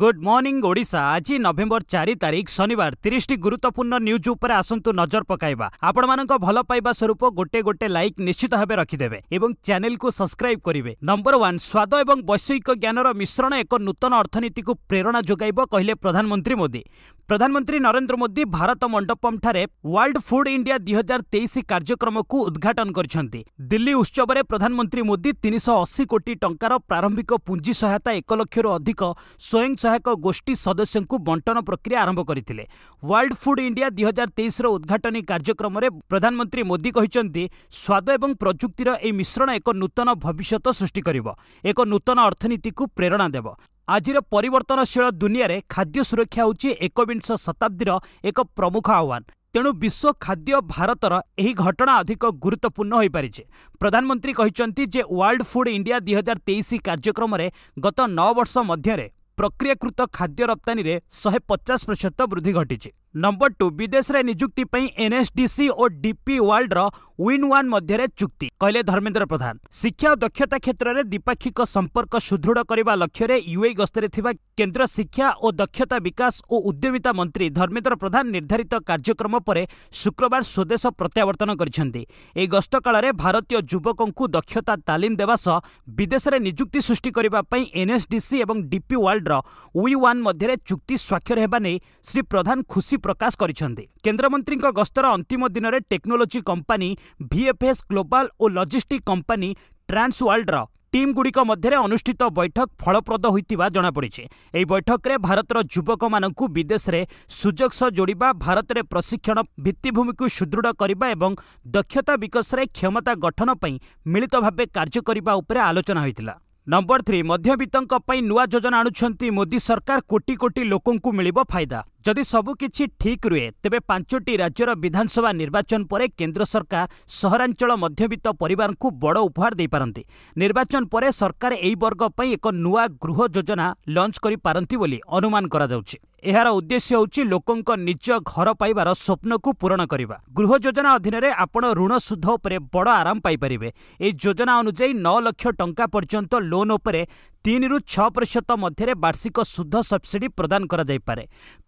good morning Odisha আজি November চারি তারিখ শনিবার তিরিশটি গুরুত্বপূর্ণ নিউজ উপরে আসন্তু নজর পকাইবা আপনার ভাল পাইবা স্বরূপ গোটে গোটে লাইক নিশ্চিত ভাবে রখিদেবে এবং চ্যানেলকু সবসক্রাইব করিবে নম্বর ওয়ান স্বাদ এবং বৈষয়িক জ্ঞানর মিশ্রণ এক নূতন অর্থনীতিকু প্রেরণা যোগাইব কহিলে প্রধানমন্ত্রী মোদি প্রধানমন্ত্রী নরেন্দ্র মোদি ভারত মণ্ডপমঠারে ওয়ার্ল্ড ফুড ইন্ডিয়া দুই হাজার তেইশ কার্যক্রমকু উদ্ঘাটন করেছেন দিল্লী উৎসবরে প্রধানমন্ত্রী মোদি তিনশহ অশী কোটি টঙ্কার প্রারম্ভিক পুঞ্জি সহায়তা এক লক্ষর অধিক স্বয়ং ସ୍ୱୟଂସହାୟକ ଗୋଷ୍ଠୀ ସଦସ୍ୟଙ୍କୁ ବଣ୍ଟନ ପ୍ରକ୍ରିୟା ଆରମ୍ଭ କରିଥିଲେ ୱାର୍ଲଡ ଫୁଡ୍ ଇଣ୍ଡିଆ ଦୁଇ ହଜାର ତେଇଶର ଉଦ୍ଘାଟନୀ କାର୍ଯ୍ୟକ୍ରମରେ ପ୍ରଧାନମନ୍ତ୍ରୀ ମୋଦି କହିଛନ୍ତି ସ୍ୱାଦ ଏବଂ ପ୍ରଯୁକ୍ତିର ଏହି ମିଶ୍ରଣ ଏକ ନୂତନ ଭବିଷ୍ୟତ ସୃଷ୍ଟି କରିବ ଏକ ନୂତନ ଅର୍ଥନୀତିକୁ ପ୍ରେରଣା ଦେବ ଆଜିର ପରିବର୍ତ୍ତନଶୀଳ ଦୁନିଆରେ ଖାଦ୍ୟ ସୁରକ୍ଷା ହେଉଛି ଏକବିଂଶ ଶତାବ୍ଦୀର ଏକ ପ୍ରମୁଖ ଆହ୍ୱାନ ତେଣୁ ବିଶ୍ୱ ଖାଦ୍ୟ ଭାରତର ଏହି ଘଟଣା ଅଧିକ ଗୁରୁତ୍ୱପୂର୍ଣ୍ଣ ହୋଇପାରିଛି ପ୍ରଧାନମନ୍ତ୍ରୀ କହିଛନ୍ତି ଯେ ୱାର୍ଲଡ ଫୁଡ୍ ଇଣ୍ଡିଆ ଦୁଇ ହଜାର ତେଇଶ କାର୍ଯ୍ୟକ୍ରମରେ ଗତ ନଅ ବର୍ଷ ମଧ୍ୟରେ ପ୍ରକ୍ରିୟାକୃତ ଖାଦ୍ୟ ରପ୍ତାନୀରେ ଶହେ ପଚାଶ ପ୍ରତିଶତ ବୃଦ୍ଧି ଘଟିଛି ନମ୍ବର ଟୁ ବିଦେଶରେ ନିଯୁକ୍ତି ପାଇଁ ଏନ୍ଏସ୍ଡିସି ଓ ଡିପି ୱାର୍ଲଡ୍ର ୱିନ୍ ୱାନ୍ ମଧ୍ୟରେ ଚୁକ୍ତି କହିଲେ ଧର୍ମେନ୍ଦ୍ର ପ୍ରଧାନ ଶିକ୍ଷା ଓ ଦକ୍ଷତା କ୍ଷେତ୍ରରେ ଦ୍ୱିପାକ୍ଷିକ ସମ୍ପର୍କ ସୁଦୃଢ଼ କରିବା ଲକ୍ଷ୍ୟରେ ୟୁଏଇ ଗସ୍ତରେ ଥିବା କେନ୍ଦ୍ର ଶିକ୍ଷା ଓ ଦକ୍ଷତା ବିକାଶ ଓ ଉଦ୍ୟମିତା ମନ୍ତ୍ରୀ ଧର୍ମେନ୍ଦ୍ର ପ୍ରଧାନ ନିର୍ଦ୍ଧାରିତ କାର୍ଯ୍ୟକ୍ରମ ପରେ ଶୁକ୍ରବାର ସ୍ୱଦେଶ ପ୍ରତ୍ୟାବର୍ତ୍ତନ କରିଛନ୍ତି ଏହି ଗସ୍ତ କାଳରେ ଭାରତୀୟ ଯୁବକଙ୍କୁ ଦକ୍ଷତା ତାଲିମ ଦେବା ସହ ବିଦେଶରେ ନିଯୁକ୍ତି ସୃଷ୍ଟି କରିବା ପାଇଁ ଏନ୍ଏସ୍ଡିସି ଏବଂ ଡିପି ୱାର୍ଲଡ୍ର ୱି ୱାନ୍ ମଧ୍ୟରେ ଚୁକ୍ତି ସ୍ୱାକ୍ଷର ହେବା ନେଇ ଶ୍ରୀ ପ୍ରଧାନ ଖୁସି ପ୍ରକାଶ କରିଛନ୍ତି କେନ୍ଦ୍ରମନ୍ତ୍ରୀଙ୍କ ଗସ୍ତର ଅନ୍ତିମ ଦିନରେ ଟେକ୍ନୋଲୋଜି କମ୍ପାନୀ ଭିଏଫ୍ଏସ୍ ଗ୍ଲୋବାଲ୍ ଓ ଲଜିଷ୍ଟିକ୍ କମ୍ପାନୀ ଟ୍ରାନ୍ସ ୱାର୍ଲଡର ଟିମ୍ଗୁଡ଼ିକ ମଧ୍ୟରେ ଅନୁଷ୍ଠିତ ବୈଠକ ଫଳପ୍ରଦ ହୋଇଥିବା ଜଣାପଡ଼ିଛି ଏହି ବୈଠକରେ ଭାରତର ଯୁବକମାନଙ୍କୁ ବିଦେଶରେ ସୁଯୋଗ ସହ ଯୋଡ଼ିବା ଭାରତରେ ପ୍ରଶିକ୍ଷଣ ଭିତ୍ତିଭୂମିକୁ ସୁଦୃଢ଼ କରିବା ଏବଂ ଦକ୍ଷତା ବିକାଶରେ କ୍ଷମତା ଗଠନ ପାଇଁ ମିଳିତ ଭାବେ କାର୍ଯ୍ୟ କରିବା ଉପରେ ଆଲୋଚନା ହୋଇଥିଲା ନମ୍ବର ଥ୍ରୀ ମଧ୍ୟବିତ୍ତଙ୍କ ପାଇଁ ନୂଆ ଯୋଜନା ଆଣୁଛନ୍ତି ମୋଦି ସରକାର କୋଟି କୋଟି ଲୋକଙ୍କୁ ମିଳିବ ଫାଇଦା ଯଦି ସବୁକିଛି ଠିକ୍ ରୁହେ ତେବେ ପାଞ୍ଚଟି ରାଜ୍ୟର ବିଧାନସଭା ନିର୍ବାଚନ ପରେ କେନ୍ଦ୍ର ସରକାର ସହରାଞ୍ଚଳ ମଧ୍ୟବିତ୍ତ ପରିବାରଙ୍କୁ ବଡ଼ ଉପହାର ଦେଇପାରନ୍ତି ନିର୍ବାଚନ ପରେ ସରକାର ଏହି ବର୍ଗ ପାଇଁ ଏକ ନୂଆ ଗୃହ ଯୋଜନା ଲଞ୍ଚ କରିପାରନ୍ତି ବୋଲି ଅନୁମାନ କରାଯାଉଛି ଏହାର ଉଦ୍ଦେଶ୍ୟ ହେଉଛି ଲୋକଙ୍କ ନିଜ ଘର ପାଇବାର ସ୍ୱପ୍ନକୁ ପୂରଣ କରିବା ଗୃହ ଯୋଜନା ଅଧୀନରେ ଆପଣ ଋଣ ସୁଧ ଉପରେ ବଡ଼ ଆରାମ ପାଇପାରିବେ ଏହି ଯୋଜନା ଅନୁଯାୟୀ ନଅ ଲକ୍ଷ ଟଙ୍କା ପର୍ଯ୍ୟନ୍ତ ଲୋନ୍ ଉପରେ तीन रु छ प्रतिशत मध्य वार्षिक सुध सब्सिडी प्रदान କରାଯାଇପାରେ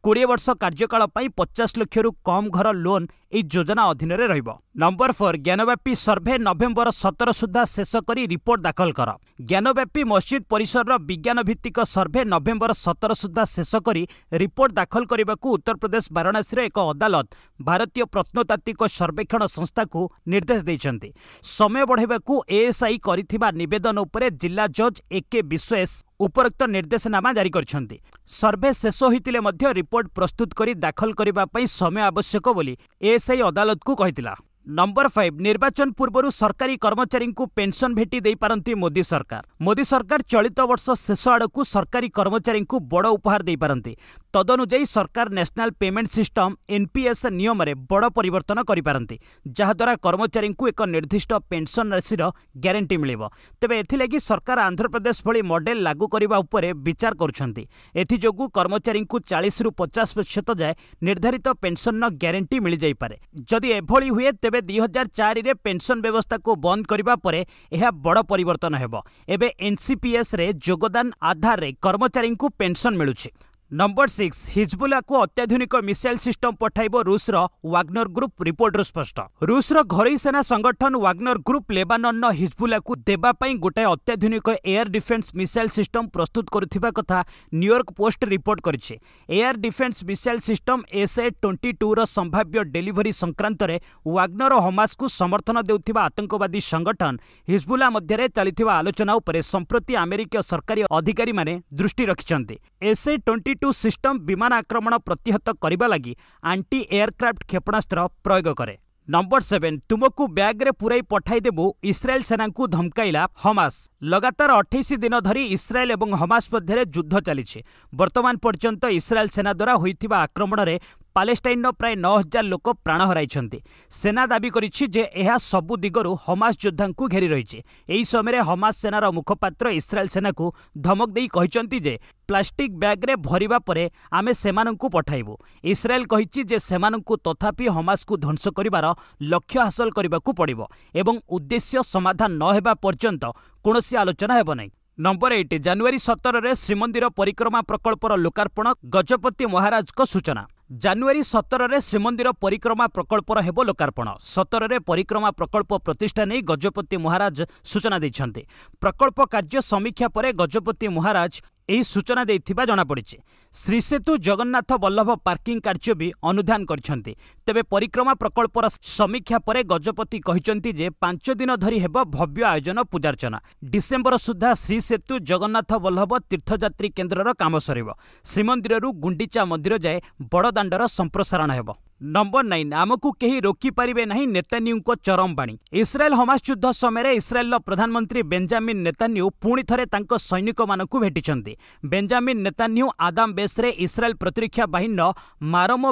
କୋଡ଼ିଏ ବର୍ଷ କାର୍ଯ୍ୟକାଳ ପାଇଁ ପଚାଶ ଲକ୍ଷରୁ କମ୍ ଘର ଲୋନ୍ ଏହି ଯୋଜନା ଅଧୀନରେ ରହିବ number four Gyanvapi survey November ସତର ସୁଦ୍ଧା ଶେଷ କରି ରିପୋର୍ଟ ଦାଖଲ କର ଜ୍ଞାନବ୍ୟାପୀ ମସଜିଦ୍ ପରିସରର ବିଜ୍ଞାନ ଭିତ୍ତିକ ସର୍ଭେ ନଭେମ୍ବର ସତର ସୁଦ୍ଧା ଶେଷ କରି ରିପୋର୍ଟ ଦାଖଲ କରିବାକୁ ଉତ୍ତରପ୍ରଦେଶ ବାରାଣାସୀର ଏକ ଅଦାଲତ ଭାରତୀୟ ପ୍ରତ୍ନତାତ୍ତ୍ୱିକ ସର୍ବେକ୍ଷଣ ସଂସ୍ଥାକୁ ନିର୍ଦ୍ଦେଶ ଦେଇଛନ୍ତି ସମୟ ବଢ଼ାଇବାକୁ ଏଏସ୍ଆଇ କରିଥିବା ନିବେଦନ ଉପରେ ଜିଲ୍ଲା ଜଜ୍ ଏ କେ ବିଶ୍ୱ ସ୍ୱେସ୍ ଉପରୋକ୍ତ ନିର୍ଦ୍ଦେଶନାମା ଜାରି କରିଛନ୍ତି ସର୍ଭେ ଶେଷ ହୋଇଥିଲେ ମଧ୍ୟ ରିପୋର୍ଟ ପ୍ରସ୍ତୁତ କରି ଦାଖଲ କରିବା ପାଇଁ ସମୟ ଆବଶ୍ୟକ ବୋଲି ଏଏସ୍ଆଇ ଅଦାଲତକୁ କହିଥିଲା ନମ୍ବର ଫାଇଭ ନିର୍ବାଚନ ପୂର୍ବରୁ ସରକାରୀ କର୍ମଚାରୀଙ୍କୁ ପେନ୍ସନ୍ ଭେଟି ଦେଇପାରନ୍ତି ମୋଦି ସରକାର ମୋଦି ସରକାର ଚଳିତ ବର୍ଷ ଶେଷ ଆଡ଼କୁ ସରକାରୀ କର୍ମଚାରୀଙ୍କୁ ବଡ଼ ଉପହାର ଦେଇପାରନ୍ତି ତଦନୁଯାୟୀ ସରକାର ନ୍ୟାସନାଲ ପେମେଣ୍ଟ ସିଷ୍ଟମ ଏନ୍ପିଏସ୍ ନିୟମରେ ବଡ଼ ପରିବର୍ତ୍ତନ କରିପାରନ୍ତି ଯାହାଦ୍ୱାରା କର୍ମଚାରୀଙ୍କୁ ଏକ ନିର୍ଦ୍ଦିଷ୍ଟ ପେନ୍ସନ୍ ରାଶିର ଗ୍ୟାରେଣ୍ଟି ମିଳିବ ତେବେ ଏଥିଲାଗି ସରକାର ଆନ୍ଧ୍ରପ୍ରଦେଶ ଭଳି ମଡେଲ ଲାଗୁ କରିବା ଉପରେ ବିଚାର କରୁଛନ୍ତି ଏଥିଯୋଗୁଁ କର୍ମଚାରୀଙ୍କୁ ଚାଳିଶରୁ ପଚାଶ ପ୍ରତିଶତ ଯାଏ ନିର୍ଦ୍ଧାରିତ ପେନ୍ସନ୍ର ଗ୍ୟାରେଣ୍ଟି ମିଳିଯାଇପାରେ ଯଦି ଏଭଳି ହୁଏ ତେବେ ତେବେ ଦୁଇ ହଜାର ଚାରିରେ ପେନ୍ସନ୍ ବ୍ୟବସ୍ଥାକୁ ବନ୍ଦ କରିବା ପରେ ଏହା ବଡ଼ ପରିବର୍ତ୍ତନ ହେବ ଏବେ ଏନ୍ସିପିଏସ୍ରେ ଯୋଗଦାନ ଆଧାରରେ କର୍ମଚାରୀଙ୍କୁ ପେନ୍ସନ୍ ମିଳୁଛି ନମ୍ବର ସିକ୍ସ ହିଜବୁଲାକୁ ଅତ୍ୟାଧୁନିକ ମିସାଇଲ୍ ସିଷ୍ଟମ୍ ପଠାଇବ ରୁଷ୍ର ୱାଗନର ଗ୍ରୁପ୍ ରିପୋର୍ଟରୁ ସ୍ପଷ୍ଟ ରୁଷ୍ର ଘରୋଇ ସେନା ସଂଗଠନ ୱାଗନର ଗ୍ରୁପ୍ ଲେବାନନ୍ର ହିଜବୁଲାକୁ ଦେବା ପାଇଁ ଗୋଟାଏ ଅତ୍ୟାଧୁନିକ ଏୟାର ଡିଫେନ୍ସ ମିସାଇଲ୍ ସିଷ୍ଟମ୍ ପ୍ରସ୍ତୁତ କରୁଥିବା କଥା ନ୍ୟୁୟର୍କ ପୋଷ୍ଟ ରିପୋର୍ଟ କରିଛି air defence missile system SA twenty ଟୁର ସମ୍ଭାବ୍ୟ ଡେଲିଭରି ସଂକ୍ରାନ୍ତରେ ୱାଗନର ଓ ହମାସକୁ ସମର୍ଥନ ଦେଉଥିବା ଆତଙ୍କବାଦୀ ସଂଗଠନ ହିଜବୁଲା ମଧ୍ୟରେ ଚାଲିଥିବା ଆଲୋଚନା ଉପରେ ସମ୍ପ୍ରତି ଆମେରିକୀୟ ସରକାରୀ ଅଧିକାରୀମାନେ ଦୃଷ୍ଟି ରଖିଛନ୍ତି ଏସ୍ଏ ଟ୍ୱେଣ୍ଟି ଟୁ ସିଷ୍ଟମ ବିମାନ ଆକ୍ରମଣ ପ୍ରତିହତ କରିବା ଲାଗି ଆଣ୍ଟି ଏୟାରକ୍ରାଫ୍ଟ କ୍ଷେପଣାସ୍ତ୍ର ପ୍ରୟୋଗ କରେ ନମ୍ବର ସେଭେନ୍ ତୁମକୁ ବ୍ୟାଗ୍ରେ ପୂରାଇ ପଠାଇଦେବୁ ଇସ୍ରାଏଲ ସେନାଙ୍କୁ ଧମକାଇଲା ହମାସ ଲଗାତାର ଅଠେଇଶ ଦିନ ଧରି ଇସ୍ରାଏଲ ଏବଂ ହମାସ ମଧ୍ୟରେ ଯୁଦ୍ଧ ଚାଲିଛି ବର୍ତ୍ତମାନ ପର୍ଯ୍ୟନ୍ତ ଇସ୍ରାଏଲ ସେନା ଦ୍ୱାରା ହୋଇଥିବା ଆକ୍ରମଣରେ ପାଲେଷ୍ଟାଇନ୍ର ପ୍ରାୟ ନଅ ହଜାର ଲୋକ ପ୍ରାଣ ହରାଇଛନ୍ତି ସେନା ଦାବି କରିଛି ଯେ ଏହା ସବୁ ଦିଗରୁ ହମାସ ଯୋଦ୍ଧାଙ୍କୁ ଘେରି ରହିଛି ଏହି ସମୟରେ ହମାସ ସେନାର ମୁଖପାତ୍ର ଇସ୍ରାଏଲ୍ ସେନାକୁ ଧମକ ଦେଇ କହିଛନ୍ତି ଯେ ପ୍ଲାଷ୍ଟିକ୍ ବ୍ୟାଗ୍ରେ ଭରିବା ପରେ ଆମେ ସେମାନଙ୍କୁ ପଠାଇବୁ ଇସ୍ରାଏଲ୍ କହିଛି ଯେ ସେମାନଙ୍କୁ ତଥାପି ହମାସକୁ ଧ୍ୱଂସ କରିବାର ଲକ୍ଷ୍ୟ ହାସଲ କରିବାକୁ ପଡ଼ିବ ଏବଂ ଉଦ୍ଦେଶ୍ୟ ସମାଧାନ ନ ହେବା ପର୍ଯ୍ୟନ୍ତ କୌଣସି ଆଲୋଚନା ହେବ ନାହିଁ ନମ୍ବର ଏଇଟ୍ ଜାନୁଆରୀ ସତରରେ ଶ୍ରୀମନ୍ଦିର ପରିକ୍ରମା ପ୍ରକଳ୍ପର ଲୋକାର୍ପଣ ଗଜପତି ମହାରାଜଙ୍କ ସୂଚନା ଜାନୁଆରୀ ସତରରେ ଶ୍ରୀମନ୍ଦିର ପରିକ୍ରମା ପ୍ରକଳ୍ପର ହେବ ଲୋକାର୍ପଣ ସତରରେ ପରିକ୍ରମା ପ୍ରକଳ୍ପ ପ୍ରତିଷ୍ଠା ନେଇ ଗଜପତି ମହାରାଜ ସୂଚନା ଦେଇଛନ୍ତି ପ୍ରକଳ୍ପ କାର୍ଯ୍ୟ ସମୀକ୍ଷା ପରେ ଗଜପତି ମହାରାଜ ଏହି ସୂଚନା ଦେଇଥିବା ଜଣାପଡ଼ିଛି ଶ୍ରୀସେତୁ ଜଗନ୍ନାଥ ବଲ୍ଲଭ ପାର୍କିଂ କାର୍ଯ୍ୟ ବି ଅନୁଧ୍ୟାନ କରିଛନ୍ତି ତେବେ ପରିକ୍ରମା ପ୍ରକଳ୍ପର ସମୀକ୍ଷା ପରେ ଗଜପତି କହିଛନ୍ତି ଯେ ପାଞ୍ଚ ଦିନ ଧରି ହେବ ଭବ୍ୟ ଆୟୋଜନ ପୂଜାର୍ଚ୍ଚନା ଡିସେମ୍ବର ସୁଦ୍ଧା ଶ୍ରୀସେତୁ ଜଗନ୍ନାଥ ବଲ୍ଲଭ ତୀର୍ଥଯାତ୍ରୀ କେନ୍ଦ୍ରର କାମ ସରିବ ଶ୍ରୀମନ୍ଦିରରୁ ଗୁଣ୍ଡିଚା ମନ୍ଦିର ଯାଏ ବଡ଼ଦାଣ୍ଡର ସମ୍ପ୍ରସାରଣ ହେବ ନମ୍ବର ନାଇନ୍ ଆମକୁ କେହି ରୋକିପାରିବେ ନାହିଁ ନେତାନ୍ୟୁଙ୍କ ଚରମବାଣୀ ଇସ୍ରାଏଲ୍ ହମାସ ଯୁଦ୍ଧ ସମୟରେ ଇସ୍ରାଏଲ୍ର ପ୍ରଧାନମନ୍ତ୍ରୀ ବେଞ୍ଜାମିନ୍ ନେତାନ୍ୟୁ ପୁଣି ଥରେ ତାଙ୍କ ସୈନିକମାନଙ୍କୁ ଭେଟିଛନ୍ତି ବେଞ୍ଜାମିନ୍ ନେତାନ୍ୟୁ ଆଦାମ ବେସ୍ରେ ଇସ୍ରାଏଲ ପ୍ରତିରକ୍ଷା ବାହିନୀର ମାରମ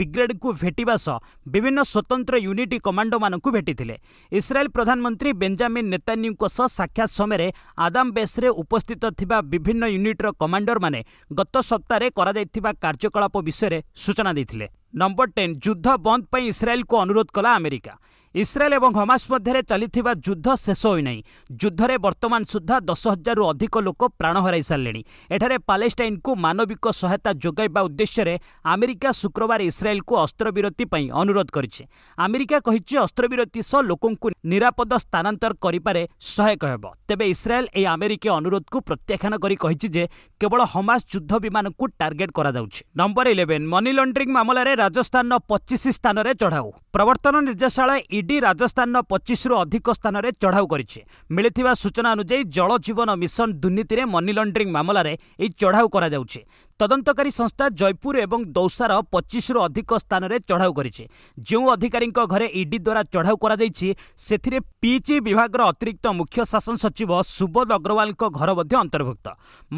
ବିଗ୍ରେଡ୍କୁ ଭେଟିବା ସହ ବିଭିନ୍ନ ସ୍ୱତନ୍ତ୍ର ୟୁନିଟ୍ କମାଣ୍ଡୋମାନଙ୍କୁ ଭେଟିଥିଲେ ଇସ୍ରାଏଲ୍ ପ୍ରଧାନମନ୍ତ୍ରୀ ବେଞ୍ଜାମିନ୍ ନେତାନ୍ୟୁଙ୍କ ସହ ସାକ୍ଷାତ ସମୟରେ ଆଦାମ ବେସ୍ରେ ଉପସ୍ଥିତ ଥିବା ବିଭିନ୍ନ ୟୁନିଟ୍ର କମାଣ୍ଡରମାନେ ଗତ ସପ୍ତାହରେ କରାଯାଇଥିବା କାର୍ଯ୍ୟକଳାପ ବିଷୟରେ ସୂଚନା ଦେଇଥିଲେ नंबर टेन युद्ध बंद पर इस्राएल को अनुरोध कला अमेरिका ଇସ୍ରାଏଲ ଏବଂ ହମାସ ମଧ୍ୟରେ ଚାଲିଥିବା ଯୁଦ୍ଧ ଶେଷ ହୋଇନାହିଁ ଯୁଦ୍ଧରେ ବର୍ତ୍ତମାନ ସୁଦ୍ଧା ଦଶ ହଜାରରୁ ଅଧିକ ଲୋକ ପ୍ରାଣ ହରାଇ ସାରିଲେଣି ଏଠାରେ ପାଲେଷ୍ଟାଇନକୁ ମାନବିକ ସହାୟତା ଯୋଗାଇବା ଉଦ୍ଦେଶ୍ୟରେ ଆମେରିକା ଶୁକ୍ରବାର ଇସ୍ରାଏଲକୁ ଅସ୍ତ୍ରବିରତି ପାଇଁ ଅନୁରୋଧ କରିଛି ଆମେରିକା କହିଛି ଅସ୍ତ୍ରବିରତି ସହ ଲୋକଙ୍କୁ ନିରାପଦ ସ୍ଥାନାନ୍ତର କରିବାରେ ସହାୟକ ହେବ ତେବେ ଇସ୍ରାଏଲ ଏହି ଆମେରିକୀୟ ଅନୁରୋଧକୁ ପ୍ରତ୍ୟାଖ୍ୟାନ କରି କହିଛି ଯେ କେବଳ ହମାସ ଯୁଦ୍ଧ ବିମାନକୁ ଟାର୍ଗେଟ୍ କରାଯାଉଛି ନମ୍ବର ଇଲେଭେନ୍ ମନି ଲଣ୍ଡରିଂ ମାମଲାରେ ରାଜସ୍ଥାନର ପଚିଶ ସ୍ଥାନରେ ଚଢ଼ାଉ ପ୍ରବର୍ତ୍ତନ ନିର୍ଦ୍ଦେଶାଳୟ ଇଡି ରାଜସ୍ଥାନର ପଚିଶରୁ ଅଧିକ ସ୍ଥାନରେ ଚଢ଼ାଉ କରିଛି ମିଳିଥିବା ସୂଚନା ଅନୁଯାୟୀ ଜଳ ଜୀବନ ମିଶନ ଦୁର୍ନୀତିରେ ମନି ଲଣ୍ଡରିଂ ମାମଲାରେ ଏହି ଚଢ଼ାଉ କରାଯାଉଛି ତଦନ୍ତକାରୀ ସଂସ୍ଥା ଜୟପୁର ଏବଂ ଦୌସାର ପଚିଶରୁ ଅଧିକ ସ୍ଥାନରେ ଚଢ଼ାଉ କରିଛି ଯେଉଁ ଅଧିକାରୀଙ୍କ ଘରେ ଇଡି ଦ୍ୱାରା ଚଢ଼ାଉ କରାଯାଇଛି ସେଥିରେ ପିଜି ବିଭାଗର ଅତିରିକ୍ତ ମୁଖ୍ୟ ଶାସନ ସଚିବ ସୁବୋଧ ଅଗ୍ରୱାଲଙ୍କ ଘର ମଧ୍ୟ ଅନ୍ତର୍ଭୁକ୍ତ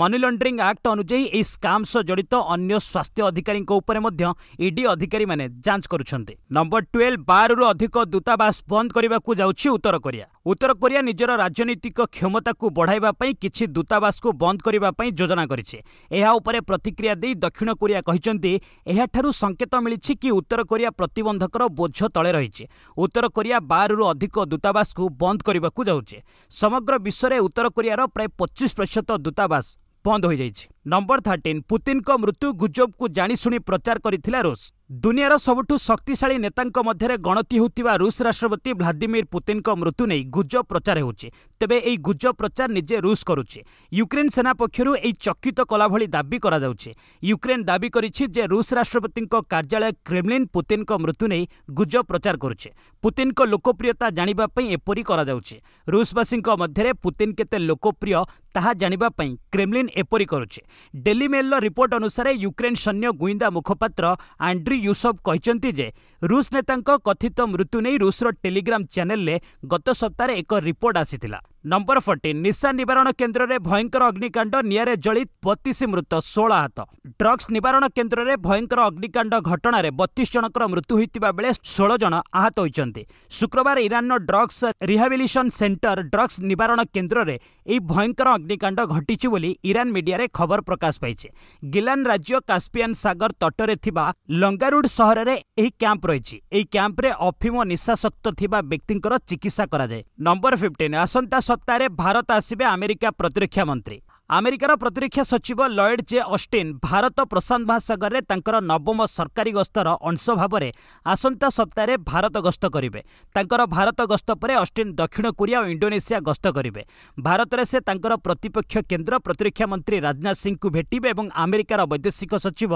ମନି ଲଣ୍ଡରିଂ ଆକ୍ଟ ଅନୁଯାୟୀ ଏହି ସ୍କାମ୍ ସହ ଜଡ଼ିତ ଅନ୍ୟ ସ୍ୱାସ୍ଥ୍ୟ ଅଧିକାରୀଙ୍କ ଉପରେ ମଧ୍ୟ ଇଡି ଅଧିକାରୀମାନେ ଯାଞ୍ଚ କରୁଛନ୍ତି ନମ୍ବର ଟୁଏଲ୍ଭ ବାରରୁ ଅଧିକ ଦୂତା ଦୂତାବାସ ବନ୍ଦ କରିବାକୁ ଯାଉଛି ଉତ୍ତର କୋରିଆ ଉତ୍ତର କୋରିଆ ନିଜର ରାଜନୈତିକ କ୍ଷମତାକୁ ବଢ଼ାଇବା ପାଇଁ କିଛି ଦୂତାବାସକୁ ବନ୍ଦ କରିବା ପାଇଁ ଯୋଜନା କରିଛି ଏହା ଉପରେ ପ୍ରତିକ୍ରିୟା ଦେଇ ଦକ୍ଷିଣ କୋରିଆ କହିଛନ୍ତି ଏହାଠାରୁ ସଙ୍କେତ ମିଳିଛି କି ଉତ୍ତର କୋରିଆ ପ୍ରତିବନ୍ଧକର ବୋଝ ତଳେ ରହିଛି ଉତ୍ତର କୋରିଆ ବାରରୁ ଅଧିକ ଦୂତାବାସକୁ ବନ୍ଦ କରିବାକୁ ଯାଉଛି ସମଗ୍ର ବିଶ୍ୱରେ ଉତ୍ତର କୋରିଆର ପ୍ରାୟ ପଚିଶ ପ୍ରତିଶତ ଦୂତାବାସ ବନ୍ଦ ହୋଇଯାଇଛି ନମ୍ବର ଥାର୍ଟିନ୍ ପୁତିନଙ୍କ ମୃତ୍ୟୁ ଗୁଜବକୁ ଜାଣିଶୁଣି ପ୍ରଚାର କରିଥିଲା ରୁଷ ଦୁନିଆର ସବୁଠୁ ଶକ୍ତିଶାଳୀ ନେତାଙ୍କ ମଧ୍ୟରେ ଗଣତି ହେଉଥିବା ରୁଷ ରାଷ୍ଟ୍ରପତି ଭ୍ଲାଦିମିର ପୁତିନଙ୍କ ମୃତ୍ୟୁ ନେଇ ଗୁଜବ ପ୍ରଚାର ହେଉଛି ତେବେ ଏହି ଗୁଜବ ପ୍ରଚାର ନିଜେ ରୁଷ କରୁଛି ୟୁକ୍ରେନ୍ ସେନା ପକ୍ଷରୁ ଏହି ଚକିତ କଲା ଭଳି ଦାବି କରାଯାଉଛି ୟୁକ୍ରେନ୍ ଦାବି କରିଛି ଯେ ରୁଷ ରାଷ୍ଟ୍ରପତିଙ୍କ କାର୍ଯ୍ୟାଳୟ କ୍ରେମ୍ଲିନ୍ ପୁତିନଙ୍କ ମୃତ୍ୟୁ ନେଇ ଗୁଜବ ପ୍ରଚାର କରୁଛି ପୁତିନଙ୍କ ଲୋକପ୍ରିୟତା ଜାଣିବା ପାଇଁ ଏପରି କରାଯାଉଛି ରୁଷବାସୀଙ୍କ ମଧ୍ୟରେ ପୁତିନ କେତେ ଲୋକପ୍ରିୟ ତାହା ଜାଣିବା ପାଇଁ କ୍ରେମ୍ଲିନ୍ ଏପରି କରୁଛି ଡେଲିମେଲ୍ର ରିପୋର୍ଟ ଅନୁସାରେ ୟୁକ୍ରେନ୍ ସୈନ୍ୟ ଗୁଇନ୍ଦା ମୁଖପାତ୍ର ଆଣ୍ଡ୍ରି ୟୁସଫ୍ କହିଛନ୍ତି ଯେ ରୁଷ ନେତାଙ୍କ କଥିତ ମୃତ୍ୟୁ ନେଇ ରୁଷର ଟେଲିଗ୍ରାମ୍ ଚ୍ୟାନେଲ୍ରେ ଗତ ସପ୍ତାହରେ ଏକ ରିପୋର୍ଟ ଆସିଥିଲା ନମ୍ବର ଫର୍ଟିନ୍ ନିଶା ନିବାରଣ କେନ୍ଦ୍ରରେ ଭୟଙ୍କର ଅଗ୍ନିକାଣ୍ଡ ନିଆଁରେ ଜଳି ବତିଶ ମୃତ ଷୋହଳ ଆହତ ଡ୍ରଗ୍ସ ନିବାରଣ କେନ୍ଦ୍ରରେ ଭୟଙ୍କର ଅଗ୍ନିକାଣ୍ଡ ଘଟଣାରେ ବତିଶ ଜଣଙ୍କର ମୃତ୍ୟୁ ହୋଇଥିବା ବେଳେ ଷୋହଳ ଜଣ ଆହତ ହୋଇଛନ୍ତି ଶୁକ୍ରବାର ଇରାନ୍ର ଡ୍ରଗ୍ସ ରିହାବିଲିସନ୍ ସେଣ୍ଟର ଡ୍ରଗ୍ସ ନିବାରଣ କେନ୍ଦ୍ରରେ ଏହି ଭୟଙ୍କର ଅଗ୍ନିକାଣ୍ଡ ଘଟିଛି ବୋଲି ଇରାନ୍ ମିଡିଆରେ ଖବର ପ୍ରକାଶ ପାଇଛି ଗିଲାନ୍ ରାଜ୍ୟ କାସ୍ପିଆନ୍ ସାଗର ତଟରେ ଥିବା ଲଙ୍ଗାରୁଡ୍ ସହରରେ ଏହି କ୍ୟାମ୍ପ ରହିଛି ଏହି କ୍ୟାମ୍ପରେ ଅଫିମ ନିଶାସକ୍ତ ଥିବା ବ୍ୟକ୍ତିଙ୍କର ଚିକିତ୍ସା କରାଯାଏ ନମ୍ବର ଫିଫ୍ଟିନ୍ ଆସନ୍ତା ସପ୍ତାହରେ ଭାରତ ଆସିବେ ଆମେରିକା ପ୍ରତିରକ୍ଷା ମନ୍ତ୍ରୀ ଆମେରିକାର ପ୍ରତିରକ୍ଷା ସଚିବ ଲୟଡ୍ ଜେ ଅଷ୍ଟିନ୍ ଭାରତ ପ୍ରଶାନ୍ତ ମହାସାଗରରେ ତାଙ୍କର ନବମ ସରକାରୀ ଗସ୍ତର ଅଂଶ ଭାବରେ ଆସନ୍ତା ସପ୍ତାହରେ ଭାରତ ଗସ୍ତ କରିବେ ତାଙ୍କର ଭାରତ ଗସ୍ତ ପରେ ଅଷ୍ଟିନ୍ ଦକ୍ଷିଣ କୋରିଆ ଓ ଇଣ୍ଡୋନେସିଆ ଗସ୍ତ କରିବେ ଭାରତରେ ସେ ତାଙ୍କର ପ୍ରତିପକ୍ଷ କେନ୍ଦ୍ର ପ୍ରତିରକ୍ଷା ମନ୍ତ୍ରୀ ରାଜନାଥ ସିଂଙ୍କୁ ଭେଟିବେ ଏବଂ ଆମେରିକାର ବୈଦେଶିକ ସଚିବ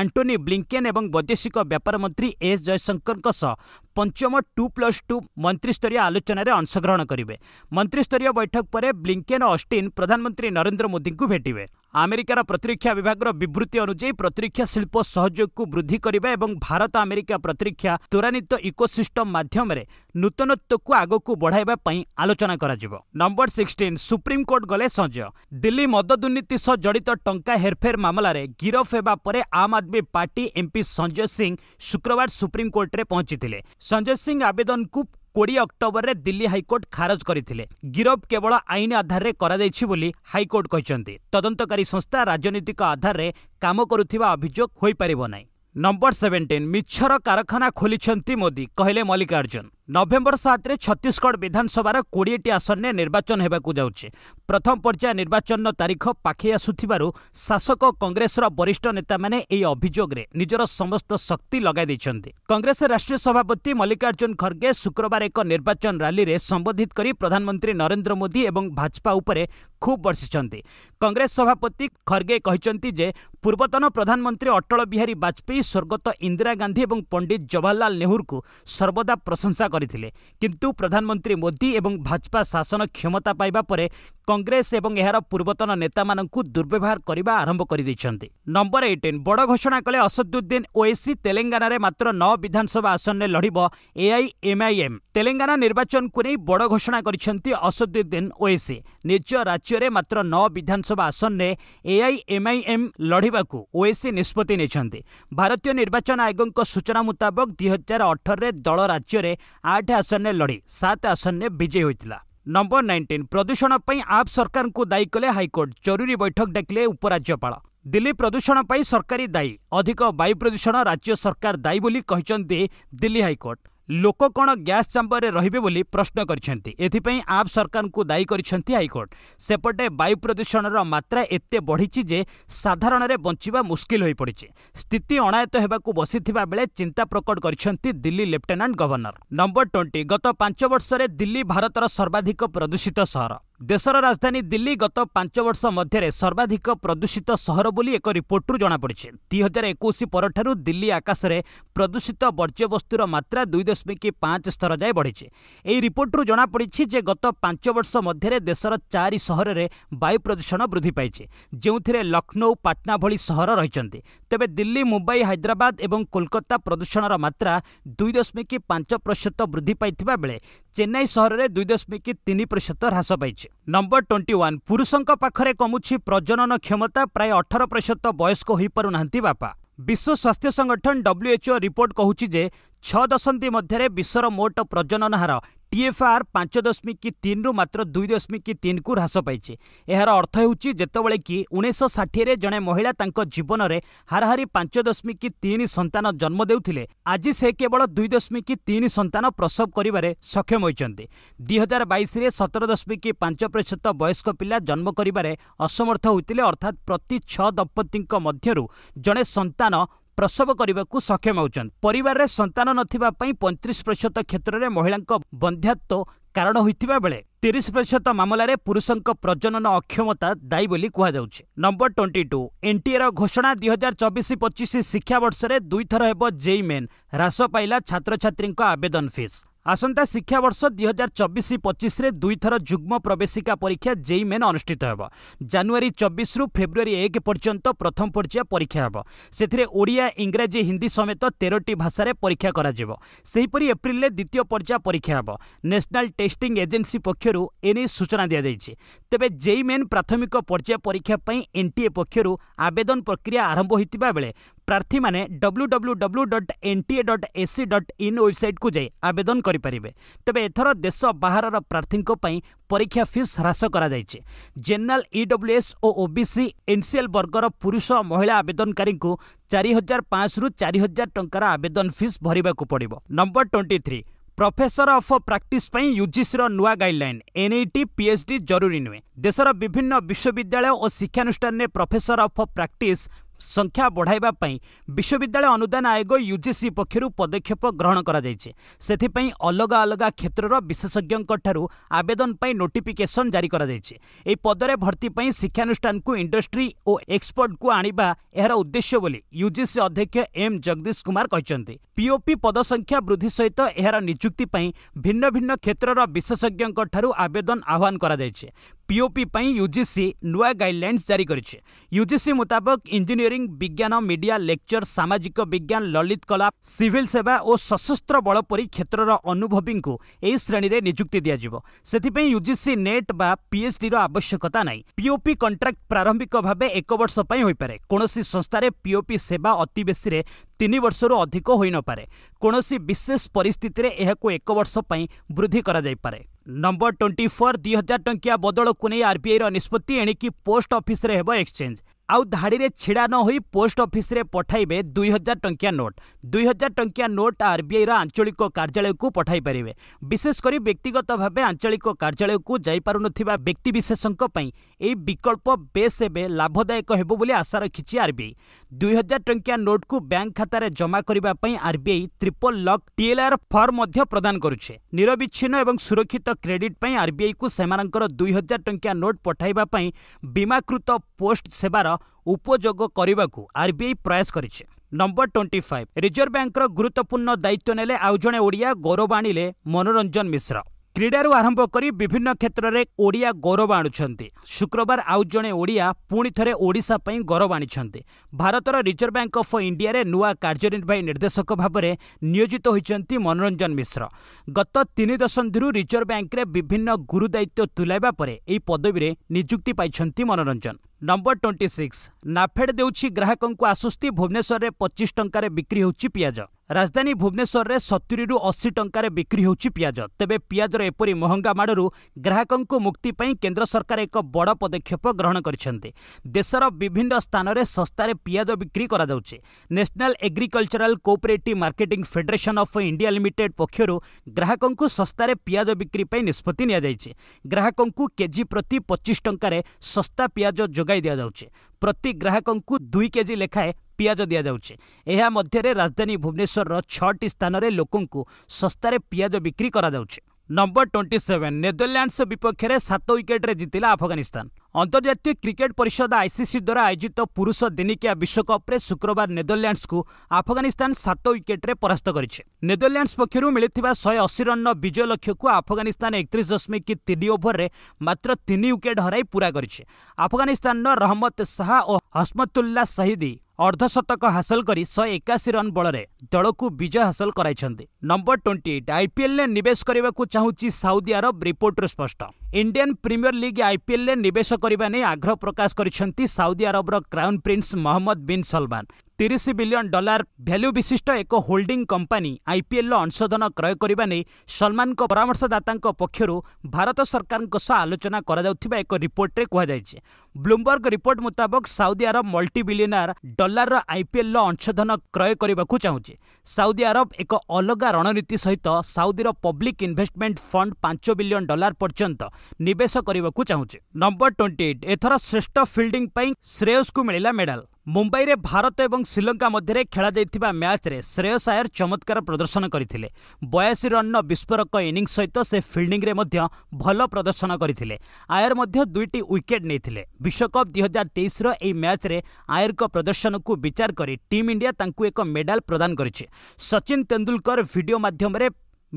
ଆଣ୍ଟୋନି ବ୍ଲିଙ୍କେନ୍ ଏବଂ ବୈଦେଶିକ ବ୍ୟାପାର ମନ୍ତ୍ରୀ ଏସ୍ ଜୟଶଙ୍କରଙ୍କ ସହ ପଞ୍ଚମ ଟୁ ପ୍ଲସ୍ ଟୁ ମନ୍ତ୍ରୀସ୍ତରୀୟ ଆଲୋଚନାରେ ଅଂଶଗ୍ରହଣ କରିବେ ମନ୍ତ୍ରୀସ୍ତରୀୟ ବୈଠକ ପରେ ବ୍ଲିଙ୍କେନ୍ ଅଷ୍ଟିନ୍ ପ୍ରଧାନମନ୍ତ୍ରୀ ନରେନ୍ଦ୍ର ମୋଦିଙ୍କୁ ଭେଟିବେ ଆମେରିକାର ପ୍ରତିରକ୍ଷା ବିଭାଗର ବିବୃତ୍ତି ଅନୁଯାୟୀ ପ୍ରତିରକ୍ଷା ଶିଳ୍ପ ସହଯୋଗକୁ ବୃଦ୍ଧି କରିବା ଏବଂ ଭାରତ ଆମେରିକା ପ୍ରତିରକ୍ଷା ତ୍ୱରାନ୍ୱିତ ଇକୋସିଷ୍ଟମ୍ ମାଧ୍ୟମରେ ନୂତନତ୍ୱକୁ ଆଗକୁ ବଢ଼ାଇବା ପାଇଁ ଆଲୋଚନା କରାଯିବ ନମ୍ବର ସିକ୍ସଟିନ୍ ସୁପ୍ରିମକୋର୍ଟ ଗଲେ ସଞ୍ଜୟ ଦିଲ୍ଲୀ ମଦ ଦୁର୍ନୀତି ସହ ଜଡ଼ିତ ଟଙ୍କା ହେରଫେର ମାମଲାରେ ଗିରଫ ହେବା ପରେ ଆମ୍ ଆଦମୀ ପାର୍ଟି ଏମ୍ପି ସଞ୍ଜୟ ସିଂ ଶୁକ୍ରବାର ସୁପ୍ରିମକୋର୍ଟରେ ପହଞ୍ଚିଥିଲେ ସଞ୍ଜୟ ସିଂ ଆବେଦନକୁ କୋଡ଼ିଏ ଅକ୍ଟୋବରରେ ଦିଲ୍ଲୀ ହାଇକୋର୍ଟ ଖାରଜ କରିଥିଲେ ଗିରଫ କେବଳ ଆଇନ ଆଧାରରେ କରାଯାଇଛି ବୋଲି ହାଇକୋର୍ଟ କହିଛନ୍ତି ତଦନ୍ତକାରୀ ସଂସ୍ଥା ରାଜନୈତିକ ଆଧାରରେ କାମ କରୁଥିବା ଅଭିଯୋଗ ହୋଇପାରିବ ନାହିଁ ନମ୍ବର ସେଭେଣ୍ଟିନ୍ ମିଛର କାରଖାନା ଖୋଲିଛନ୍ତି ମୋଦି କହିଲେ ମଲ୍ଲିକାର୍ଜୁନ ନଭେମ୍ବର ସାତରେ ଛତିଶଗଡ଼ ବିଧାନସଭାର କୋଡ଼ିଏଟି ଆସନରେ ନିର୍ବାଚନ ହେବାକୁ ଯାଉଛି ପ୍ରଥମ ପର୍ଯ୍ୟାୟ ନିର୍ବାଚନର ତାରିଖ ପାଖେଇ ଆସୁଥିବାରୁ ଶାସକ କଂଗ୍ରେସର ବରିଷ୍ଠ ନେତାମାନେ ଏହି ଅଭିଯୋଗରେ ନିଜର ସମସ୍ତ ଶକ୍ତି ଲଗାଇ ଦେଇଛନ୍ତି କଂଗ୍ରେସ ରାଷ୍ଟ୍ରୀୟ ସଭାପତି ମଲ୍ଲିକାର୍ଜୁନ ଖର୍ଗେ ଶୁକ୍ରବାର ଏକ ନିର୍ବାଚନ ରାଲିରେ ସମ୍ବୋଧିତ କରି ପ୍ରଧାନମନ୍ତ୍ରୀ ନରେନ୍ଦ୍ର ମୋଦି ଏବଂ ଭାଜପା ଉପରେ ଖୁବ୍ ବର୍ଷିଛନ୍ତି କଂଗ୍ରେସ ସଭାପତି ଖର୍ଗେ କହିଛନ୍ତି ଯେ ପୂର୍ବତନ ପ୍ରଧାନମନ୍ତ୍ରୀ ଅଟଳ ବିହାରୀ ବାଜପେୟୀ ସ୍ୱର୍ଗତ ଇନ୍ଦିରା ଗାନ୍ଧୀ ଏବଂ ପଣ୍ଡିତ ଜବାହରଲାଲ ନେହେରୁଙ୍କୁ ସର୍ବଦା ପ୍ରଶଂସା କରିଥିଲେ କିନ୍ତୁ ପ୍ରଧାନମନ୍ତ୍ରୀ ମୋଦି ଏବଂ ଭାଜପା ଶାସନ କ୍ଷମତା ପାଇବା ପରେ କଂଗ୍ରେସ ଏବଂ ଏହାର ପୂର୍ବତନ ନେତାମାନଙ୍କୁ ଦୁର୍ବ୍ୟବହାର କରିବା ଆରମ୍ଭ କରିଦେଇଛନ୍ତି ନମ୍ବର ଏଇଟିନ୍ ବଡ଼ ଘୋଷଣା କଲେ ଅସଦୁଦ୍ଦିନ ଓଏସି ତେଲେଙ୍ଗାନାରେ ମାତ୍ର ନଅ ବିଧାନସଭା ଆସନରେ ଲଢ଼ିବ ଏଆଇଏମ୍ଆଇଏମ୍ ତେଲେଙ୍ଗାନା ନିର୍ବାଚନକୁ ନେଇ ବଡ଼ ଘୋଷଣା କରିଛନ୍ତି ଅସଦୁଦ୍ଦିନ ଓଏସି ନିଜ ରାଜ୍ୟରେ ମାତ୍ର ନଅ ବିଧାନସଭା ଆସନରେ ଏଆଇଏମ୍ଆଇଏମ୍ ଲଢ଼ିବାକୁ ଓଏସି ନିଷ୍ପତ୍ତି ନେଇଛନ୍ତି ଭାରତୀୟ ନିର୍ବାଚନ ଆୟୋଗଙ୍କ ସୂଚନା ମୁତାବକ ଦୁଇହଜାର ଅଠରରେ ଦଳ ରାଜ୍ୟରେ ଆଠ ଆସନରେ ଲଢ଼ି ସାତ ଆସନରେ ବିଜୟୀ ହୋଇଥିଲା ନମ୍ବର ନାଇଣ୍ଟିନ୍ ପ୍ରଦୂଷଣ ପାଇଁ ଆପ୍ ସରକାରଙ୍କୁ ଦାୟୀ କଲେ ହାଇକୋର୍ଟ ଜରୁରୀ ବୈଠକ ଡାକିଲେ ଉପରାଜ୍ୟପାଳ ଦିଲ୍ଲୀ ପ୍ରଦୂଷଣ ପାଇଁ ସରକାରୀ ଦାୟୀ ଅଧିକ ବାୟୁ ପ୍ରଦୂଷଣ ରାଜ୍ୟ ସରକାର ଦାୟୀ ବୋଲି କହିଛନ୍ତି ଦିଲ୍ଲୀ ହାଇକୋର୍ଟ ଲୋକ କ'ଣ ଗ୍ୟାସ୍ ଚାମ୍ବରରେ ରହିବେ ବୋଲି ପ୍ରଶ୍ନ କରିଛନ୍ତି ଏଥିପାଇଁ ଆପ୍ ସରକାରଙ୍କୁ ଦାୟୀ କରିଛନ୍ତି ହାଇକୋର୍ଟ ସେପଟେ ବାୟୁ ପ୍ରଦୂଷଣର ମାତ୍ରା ଏତେ ବଢ଼ିଛି ଯେ ସାଧାରଣରେ ବଞ୍ଚିବା ମୁସ୍କିଲ ହୋଇପଡ଼ିଛି ସ୍ଥିତି ଅଣାୟତ ହେବାକୁ ବସିଥିବା ବେଳେ ଚିନ୍ତା ପ୍ରକଟ କରିଛନ୍ତି Delhi lieutenant governor number twenty ଗତ ପାଞ୍ଚ ବର୍ଷରେ ଦିଲ୍ଲୀ ଭାରତର ସର୍ବାଧିକ ପ୍ରଦୂଷିତ ସହର ଦେଶର ରାଜଧାନୀ ଦିଲ୍ଲୀ ଗତ ପାଞ୍ଚ ବର୍ଷ ମଧ୍ୟରେ ସର୍ବାଧିକ ପ୍ରଦୂଷିତ ସହର ବୋଲି ଏକ ରିପୋର୍ଟରୁ ଜଣାପଡ଼ିଛି ଦୁଇ ହଜାର ଏକୋଇଶ ପରଠାରୁ ଦିଲ୍ଲୀ ଆକାଶରେ ପ୍ରଦୂଷିତ ବର୍ଜ୍ୟବସ୍ତୁର ମାତ୍ରା ଦୁଇ ଦଶମିକ ପାଞ୍ଚ ସ୍ତର ଯାଏ ବଢ଼ିଛି ଏହି ରିପୋର୍ଟରୁ ଜଣାପଡ଼ିଛି ଯେ ଗତ ପାଞ୍ଚ ବର୍ଷ ମଧ୍ୟରେ ଦେଶର ଚାରି ସହରରେ ବାୟୁ ପ୍ରଦୂଷଣ ବୃଦ୍ଧି ପାଇଛି ଯେଉଁଥିରେ ଲକ୍ଷ୍ନୌ ପାଟନା ଭଳି ସହର ରହିଛନ୍ତି ତେବେ ଦିଲ୍ଲୀ ମୁମ୍ବାଇ ହାଇଦ୍ରାବାଦ ଏବଂ କୋଲକାତା ପ୍ରଦୂଷଣର ମାତ୍ରା ଦୁଇ ଦଶମିକ ପାଞ୍ଚ ପ୍ରତିଶତ ବୃଦ୍ଧି ପାଇଥିବା ବେଳେ ଚେନ୍ନାଇ ସହରରେ ଦୁଇ ଦଶମିକ ତିନି ପ୍ରତିଶତ ହ୍ରାସ ପାଇଛି ନମ୍ବର ଟ୍ୱେଣ୍ଟି ୱାନ୍ ପୁରୁଷଙ୍କ ପାଖରେ କମୁଛି ପ୍ରଜନନ କ୍ଷମତା ପ୍ରାୟ ଅଠର ପ୍ରତିଶତ ବୟସ୍କ ହୋଇପାରୁନାହାନ୍ତି ବାପା ବିଶ୍ୱ ସ୍ୱାସ୍ଥ୍ୟ ସଂଗଠନ ଡବ୍ଲ୍ୟୁଏଚ୍ଓ ରିପୋର୍ଟ କହୁଛି ଯେ ଛଅ ଦଶନ୍ଧି ମଧ୍ୟରେ ବିଶ୍ୱର ମୋଟ ପ୍ରଜନନ ହାର ଟିଏଫ୍ଆର୍ ପାଞ୍ଚ ଦଶମିକ ତିନିରୁ ମାତ୍ର ଦୁଇ ଦଶମିକ ତିନିକୁ ହ୍ରାସ ପାଇଛି ଏହାର ଅର୍ଥ ହେଉଛି ଯେତେବେଳେ କି ଉଣେଇଶହ ଷାଠିଏରେ ଜଣେ ମହିଳା ତାଙ୍କ ଜୀବନରେ ହାରାହାରି ପାଞ୍ଚ ଦଶମିକ ତିନି ସନ୍ତାନ ଜନ୍ମ ଦେଉଥିଲେ ଆଜି ସେ କେବଳ ଦୁଇ ଦଶମିକ ତିନି ସନ୍ତାନ ପ୍ରସବ କରିବାରେ ସକ୍ଷମ ହୋଇଛନ୍ତି ଦୁଇ ହଜାର ବାଇଶରେ ସତର ଦଶମିକ ପାଞ୍ଚ ପ୍ରତିଶତ ବୟସ୍କ ପିଲା ଜନ୍ମ କରିବାରେ ଅସମର୍ଥ ହୋଇଥିଲେ ଅର୍ଥାତ୍ ପ୍ରତି ଛଅ ଦମ୍ପତିଙ୍କ ମଧ୍ୟରୁ ଜଣେ ସନ୍ତାନ ପ୍ରସବ କରିବାକୁ ସକ୍ଷମ ହେଉଛନ୍ତି ପରିବାରରେ ସନ୍ତାନ ନଥିବା ପାଇଁ ପଇଁତିରିଶ ପ୍ରତିଶତ କ୍ଷେତ୍ରରେ ମହିଳାଙ୍କ ବନ୍ଧ୍ୟାତ୍ୱ କାରଣ ହୋଇଥିବା ବେଳେ ତିରିଶ ପ୍ରତିଶତ ମାମଲାରେ ପୁରୁଷଙ୍କ ପ୍ରଜନନ ଅକ୍ଷମତା ଦାୟୀ ବୋଲି କୁହାଯାଉଛି ନମ୍ବର ଟ୍ୱେଣ୍ଟି ଟୁ ଏନ୍ଟିଏର ଘୋଷଣା ଦୁଇ ହଜାର ଚବିଶ ପଚିଶ ଶିକ୍ଷାବର୍ଷରେ ଦୁଇଥର ହେବ ଜେଇ ମେନ୍ ହ୍ରାସ ପାଇଲା ଛାତ୍ରଛାତ୍ରୀଙ୍କ ଆବେଦନ ଫିସ୍ ଆସନ୍ତା ଶିକ୍ଷାବର୍ଷ ଦୁଇହଜାର ଚବିଶ ପଚିଶରେ ଦୁଇଥର ଯୁଗ୍ମ ପ୍ରବେଶିକା ପରୀକ୍ଷା ଜେଇ ମେନ୍ ଅନୁଷ୍ଠିତ ହେବ ଜାନୁଆରୀ ଚବିଶରୁ ଫେବୃଆରୀ ଏକ ପର୍ଯ୍ୟନ୍ତ ପ୍ରଥମ ପର୍ଯ୍ୟାୟ ପରୀକ୍ଷା ହେବ ସେଥିରେ ଓଡ଼ିଆ ଇଂରାଜୀ ହିନ୍ଦୀ ସମେତ ତେରଟି ଭାଷାରେ ପରୀକ୍ଷା କରାଯିବ ସେହିପରି ଏପ୍ରିଲରେ ଦ୍ୱିତୀୟ ପର୍ଯ୍ୟାୟ ପରୀକ୍ଷା ହେବ ନ୍ୟାସନାଲ୍ ଟେଷ୍ଟିଂ ଏଜେନ୍ସି ପକ୍ଷରୁ ଏନେଇ ସୂଚନା ଦିଆଯାଇଛି ତେବେ ଜେଇ ମେନ୍ ପ୍ରାଥମିକ ପର୍ଯ୍ୟାୟ ପରୀକ୍ଷା ପାଇଁ ଏନ୍ଟିଏ ପକ୍ଷରୁ ଆବେଦନ ପ୍ରକ୍ରିୟା ଆରମ୍ଭ ହୋଇଥିବା ବେଳେ ପ୍ରାର୍ଥୀମାନେ W W W dot N T A dot AC dot in ୱେବସାଇଟ୍କୁ ଯାଇ ଆବେଦନ କରିପାରିବେ ତେବେ ଏଥର ଦେଶ ବାହାରର ପ୍ରାର୍ଥୀଙ୍କ ପାଇଁ ପରୀକ୍ଷା ଫିସ୍ ହ୍ରାସ କରାଯାଇଛି ଜେନେରାଲ ଇଡବ୍ଲ୍ୟୁଏସ୍ ଓ ଓବିସି ଏନ୍ସିଏଲ୍ ବର୍ଗର ପୁରୁଷ ମହିଳା ଆବେଦନକାରୀଙ୍କୁ ଚାରି ହଜାର ପାଞ୍ଚରୁ ଚାରି ହଜାର ଟଙ୍କାର ଆବେଦନ ଫିସ୍ ଭରିବାକୁ ପଡ଼ିବ number twenty three professor of practice ପାଇଁ ୟୁଜିସିର ନୂଆ ଗାଇଡ୍ଲାଇନ୍ ଏନ୍ଇଟି ପିଏଚ୍ଡି ଜରୁରୀ ନୁହେଁ ଦେଶର ବିଭିନ୍ନ ବିଶ୍ୱବିଦ୍ୟାଳୟ ଓ ଶିକ୍ଷାନୁଷ୍ଠାନରେ ପ୍ରଫେସର ଅଫ୍ ପ୍ରାକ୍ଟିସ୍ ସଂଖ୍ୟା ବଢ଼ାଇବା ପାଇଁ ବିଶ୍ୱବିଦ୍ୟାଳୟ ଅନୁଦାନ ଆୟୋଗ ୟୁଜିସି ପକ୍ଷରୁ ପଦକ୍ଷେପ ଗ୍ରହଣ କରାଯାଇଛି ସେଥିପାଇଁ ଅଲଗା ଅଲଗା କ୍ଷେତ୍ରର ବିଶେଷଜ୍ଞଙ୍କଠାରୁ ଆବେଦନ ପାଇଁ ନୋଟିଫିକେସନ୍ ଜାରି କରାଯାଇଛି ଏହି ପଦରେ ଭର୍ତ୍ତି ପାଇଁ ଶିକ୍ଷାନୁଷ୍ଠାନକୁ ଇଣ୍ଡଷ୍ଟ୍ରି ଓ ଏକ୍ସପର୍ଟକୁ ଆଣିବା ଏହାର ଉଦ୍ଦେଶ୍ୟ ବୋଲି ୟୁଜିସି ଅଧ୍ୟକ୍ଷ ଏମ୍ ଜଗଦୀଶ କୁମାର କହିଛନ୍ତି ପିଓପି ପଦ ସଂଖ୍ୟା ବୃଦ୍ଧି ସହିତ ଏହାର ନିଯୁକ୍ତି ପାଇଁ ଭିନ୍ନ ଭିନ୍ନ କ୍ଷେତ୍ରର ବିଶେଷଜ୍ଞଙ୍କଠାରୁ ଆବେଦନ ଆହ୍ୱାନ କରାଯାଇଛି ପିଓପି ପାଇଁ ୟୁଜିସି ନୂଆ ଗାଇଡ୍ଲାଇନ୍ସ ଜାରି କରିଛି ୟୁଜିସି ମୁତାବକ ଇଞ୍ଜିନିୟରିଂ ବିଜ୍ଞାନ ମିଡିଆ ଲେକ୍ଚର ସାମାଜିକ ବିଜ୍ଞାନ ଲଳିତ କଳା ସିଭିଲ ସେବା ଓ ସଶସ୍ତ୍ର ବଳ ପରି କ୍ଷେତ୍ରର ଅନୁଭବୀଙ୍କୁ ଏହି ଶ୍ରେଣୀରେ ନିଯୁକ୍ତି ଦିଆଯିବ ସେଥିପାଇଁ ୟୁଜିସି ନେଟ୍ ବା ପିଏଚ୍ଡିର ଆବଶ୍ୟକତା ନାହିଁ ପିଓପି କଣ୍ଟ୍ରାକ୍ଟ ପ୍ରାରମ୍ଭିକ ଭାବେ ଏକ ବର୍ଷ ପାଇଁ ହୋଇପାରେ କୌଣସି ସଂସ୍ଥାରେ ପିଓପି ସେବା ଅତି ବେଶୀରେ ତିନି ବର୍ଷରୁ ଅଧିକ ହୋଇନପାରେ କୌଣସି ବିଶେଷ ପରିସ୍ଥିତିରେ ଏହାକୁ ଏକ ବର୍ଷ ପାଇଁ ବୃଦ୍ଧି କରାଯାଇପାରେ ନମ୍ବର ଟ୍ୱେଣ୍ଟି ଫୋର୍ ଦୁଇ ହଜାର ଟଙ୍କିଆ ବଦଳକୁ ନେଇ ଆର୍ବିଆଇର ନିଷ୍ପତ୍ତି ଏଣିକି ପୋଷ୍ଟ ଅଫିସରେ ହେବ ଏକ୍ସଚେଞ୍ଜ ଆଉ ଧାଡ଼ିରେ ଛିଡ଼ା ନ ହୋଇ ପୋଷ୍ଟ ଅଫିସରେ ପଠାଇବେ ଦୁଇହଜାର ଟଙ୍କିଆ ନୋଟ୍ ଦୁଇହଜାର ଟଙ୍କିଆ ନୋଟ୍ ଆର୍ବିଆଇର ଆଞ୍ଚଳିକ କାର୍ଯ୍ୟାଳୟକୁ ପଠାଇ ପାରିବେ ବିଶେଷ କରି ବ୍ୟକ୍ତିଗତ ଭାବେ ଆଞ୍ଚଳିକ କାର୍ଯ୍ୟାଳୟକୁ ଯାଇପାରୁନଥିବା ବ୍ୟକ୍ତିବିଶେଷଙ୍କ ପାଇଁ ଏହି ବିକଳ୍ପ ବେଶ୍ ଏବେ ଲାଭଦାୟକ ହେବ ବୋଲି ଆଶା ରଖିଛି ଆର୍ବିଆଇ ଦୁଇ ହଜାର ଟଙ୍କିଆ ନୋଟ୍କୁ ବ୍ୟାଙ୍କ ଖାତାରେ ଜମା କରିବା ପାଇଁ RBI triple lock TLR form ମଧ୍ୟ ପ୍ରଦାନ କରୁଛି ନିରବିଚ୍ଛିନ୍ନ ଏବଂ ସୁରକ୍ଷିତ କ୍ରେଡିଟ୍ ପାଇଁ ଆର୍ବିଆଇକୁ ସେମାନଙ୍କର ଦୁଇହଜାର ଟଙ୍କିଆ ନୋଟ୍ ପଠାଇବା ପାଇଁ ବୀମାକୃତ ପୋଷ୍ଟ ସେବାର ଉପଯୋଗ କରିବାକୁ ଆର୍ବିଆଇ ପ୍ରୟାସ କରିଛି ନମ୍ବର ଟ୍ୱେଣ୍ଟି ଫାଇଭ୍ ରିଜର୍ଭ ବ୍ୟାଙ୍କର ଗୁରୁତ୍ୱପୂର୍ଣ୍ଣ ଦାୟିତ୍ୱ ନେଲେ ଆଉ ଜଣେ ଓଡ଼ିଆ ଗୌରବ ଆଣିଲେ ମନୋରଞ୍ଜନ ମିଶ୍ର କ୍ରୀଡ଼ାରୁ ଆରମ୍ଭ କରି ବିଭିନ୍ନ କ୍ଷେତ୍ରରେ ଓଡ଼ିଆ ଗୌରବ ଆଣୁଛନ୍ତି ଶୁକ୍ରବାର ଆଉ ଜଣେ ଓଡ଼ିଆ ପୁଣି ଥରେ ଓଡ଼ିଶା ପାଇଁ ଗୌରବ ଆଣିଛନ୍ତି ଭାରତର ରିଜର୍ଭ ବ୍ୟାଙ୍କ ଅଫ୍ ଇଣ୍ଡିଆରେ ନୂଆ କାର୍ଯ୍ୟନିର୍ବାହୀ ନିର୍ଦ୍ଦେଶକ ଭାବରେ ନିୟୋଜିତ ହୋଇଛନ୍ତି ମନୋରଞ୍ଜନ ମିଶ୍ର ଗତ ତିନି ଦଶନ୍ଧିରୁ ରିଜର୍ଭ ବ୍ୟାଙ୍କରେ ବିଭିନ୍ନ ଗୁରୁଦାୟିତ୍ୱ ତୁଲାଇବା ପରେ ଏହି ପଦବୀରେ ନିଯୁକ୍ତି ପାଇଛନ୍ତି Manoranjan number twenty six NAFED ଦେଉଛି ଗ୍ରାହକଙ୍କୁ ଆଶ୍ୱସ୍ତି ଭୁବନେଶ୍ୱରରେ ପଚିଶ ଟଙ୍କାରେ ବିକ୍ରି ହେଉଛି ପିଆଜ ରାଜଧାନୀ ଭୁବନେଶ୍ୱରରେ ସତୁରିରୁ ଅଶୀ ଟଙ୍କାରେ ବିକ୍ରି ହେଉଛି ପିଆଜ ତେବେ ପିଆଜର ଏପରି ମହଙ୍ଗା ମାଡ଼ରୁ ଗ୍ରାହକଙ୍କୁ ମୁକ୍ତି ପାଇଁ କେନ୍ଦ୍ର ସରକାର ଏକ ବଡ଼ ପଦକ୍ଷେପ ଗ୍ରହଣ କରିଛନ୍ତି ଦେଶର ବିଭିନ୍ନ ସ୍ଥାନରେ ଶସ୍ତାରେ ପିଆଜ ବିକ୍ରି କରାଯାଉଛି national agricultural cooperative marketing federation of India limited ପକ୍ଷରୁ ଗ୍ରାହକଙ୍କୁ ଶସ୍ତାରେ ପିଆଜ ବିକ୍ରି ପାଇଁ ନିଷ୍ପତ୍ତି ନିଆଯାଇଛି ଗ୍ରାହକଙ୍କୁ କେଜି ପ୍ରତି ପଚିଶ ଟଙ୍କାରେ ଶସ୍ତା ପିଆଜ ଯୋଗାଇ ଯୋଗାଇ ଦିଆଯାଉଛି ପ୍ରତି ଗ୍ରାହକଙ୍କୁ ଦୁଇ କେଜି ଲେଖାଏଁ ପିଆଜ ଦିଆଯାଉଛି ଏହା ମଧ୍ୟରେ ରାଜଧାନୀ ଭୁବନେଶ୍ୱରର ଛଅଟି ସ୍ଥାନରେ ଲୋକଙ୍କୁ ଶସ୍ତାରେ ପିଆଜ ବିକ୍ରି କରାଯାଉଛି নম্বর টোয়েন্টি সেভেন নেদরল্যান্ডস বিপক্ষে সাত উইকেটে জিতিলা আফগানিস্তান ଅନ୍ତର୍ଜାତୀୟ କ୍ରିକେଟ୍ ପରିଷଦ ଆଇସିସି ଦ୍ୱାରା ଆୟୋଜିତ ପୁରୁଷ ଦିନିକିଆ ବିଶ୍ୱକପ୍ରେ ଶୁକ୍ରବାର ନେଦରଲ୍ୟାଣ୍ଡସକୁ ଆଫଗାନିସ୍ତାନ ସାତ ୱିକେଟ୍ରେ ପରାସ୍ତ କରିଛି ନେଦରଲ୍ୟାଣ୍ଡସ ପକ୍ଷରୁ ମିଳିଥିବା ଶହେ ଅଶୀ ରନ୍ର ବିଜୟ ଲକ୍ଷ୍ୟକୁ ଆଫଗାନିସ୍ତାନ ଏକତିରିଶ ଦଶମିକ ତିନି ଓଭରରେ ମାତ୍ର ତିନି ୱିକେଟ୍ ହରାଇ ପୂରା କରିଛି ଆଫଗାନିସ୍ତାନର ରହମତ ଶାହା ଓ ହସ୍ମତୁଲ୍ଲା ସହିଦି ଅର୍ଦ୍ଧଶତକ ହାସଲ କରି ଶହେ ଏକାଅଶୀ ରନ୍ ବଳରେ ଦଳକୁ ବିଜୟ ହାସଲ କରାଇଛନ୍ତି ନମ୍ବର ଟ୍ୱେଣ୍ଟି ଏଇଟ୍ ଆଇପିଏଲ୍ରେ ନିବେଶ କରିବାକୁ ଚାହୁଁଛି ସାଉଦି ଆରବ ରିପୋର୍ଟରୁ ସ୍ପଷ୍ଟ ଇଣ୍ଡିଆନ୍ ପ୍ରିମିୟର ଲିଗ୍ ଆଇପିଏଲ୍ରେ ନିବେଶ କରିବା ନେଇ ଆଗ୍ରହ ପ୍ରକାଶ କରିଛନ୍ତି ସାଉଦି ଆରବର crown prince Mohammed bin Salman ତିରିଶ ବିଲିୟନ ଡଲାର ଭ୍ୟାଲ୍ୟୁ ବିଶିଷ୍ଟ ଏକ ହୋଲ୍ଡିଂ କମ୍ପାନୀ ଆଇପିଏଲ୍ର ଅଂଶଧନ କ୍ରୟ କରିବା ନେଇ ସଲମାନଙ୍କ ପରାମର୍ଶଦାତାଙ୍କ ପକ୍ଷରୁ ଭାରତ ସରକାରଙ୍କ ସହ ଆଲୋଚନା କରାଯାଉଥିବା ଏକ ରିପୋର୍ଟରେ କୁହାଯାଇଛି ବ୍ଲୁମ୍ବର୍ଗ ରିପୋର୍ଟ ମୁତାବକ ସାଉଦି ଆରବ ମଲ୍ଟି ବିଲିୟନାର ଡଲାରର ଆଇପିଏଲ୍ର ଅଂଶଧନ କ୍ରୟ କରିବାକୁ ଚାହୁଁଛି ସାଉଦି ଆରବ ଏକ ଅଲଗା ରଣନୀତି ସହିତ ସାଉଦିର ପବ୍ଲିକ୍ ଇନଭେଷ୍ଟମେଣ୍ଟ ଫଣ୍ଡ ପାଞ୍ଚ ବିଲିୟନ ଡଲାର ପର୍ଯ୍ୟନ୍ତ ନିବେଶ କରିବାକୁ ଚାହୁଁଛି ନମ୍ବର ଟ୍ୱେଣ୍ଟି ଏଇଟ୍ ଏଥର ଶ୍ରେଷ୍ଠ ଫିଲ୍ଡିଂ ପାଇଁ ଶ୍ରେୟସକୁ ମିଳିଲା ମେଡାଲ ମୁମ୍ବାଇରେ ଭାରତ ଏବଂ ଶ୍ରୀଲଙ୍କା ମଧ୍ୟରେ ଖେଳାଯାଇଥିବା ମ୍ୟାଚ୍ରେ ଶ୍ରେୟସ ଆୟର ଚମତ୍କାର ପ୍ରଦର୍ଶନ କରିଥିଲେ ବୟାଶୀ ରନ୍ର ବିସ୍ଫୋରକ ଇନିଂସ ସହିତ ସେ ଫିଲ୍ଡିଂରେ ମଧ୍ୟ ଭଲ ପ୍ରଦର୍ଶନ କରିଥିଲେ ଆୟର ମଧ୍ୟ ଦୁଇଟି ୱିକେଟ୍ ନେଇଥିଲେ ବିଶ୍ୱକପ୍ ଦୁଇ ହଜାର ତେଇଶର ଏହି ମ୍ୟାଚ୍ରେ ଆୟରଙ୍କ ପ୍ରଦର୍ଶନକୁ ବିଚାର କରି ଟିମ୍ ଇଣ୍ଡିଆ ତାଙ୍କୁ ଏକ ମେଡାଲ ପ୍ରଦାନ କରିଛି ସଚିନ ତେନ୍ଦୁଲକର ଭିଡ଼ିଓ ମାଧ୍ୟମରେ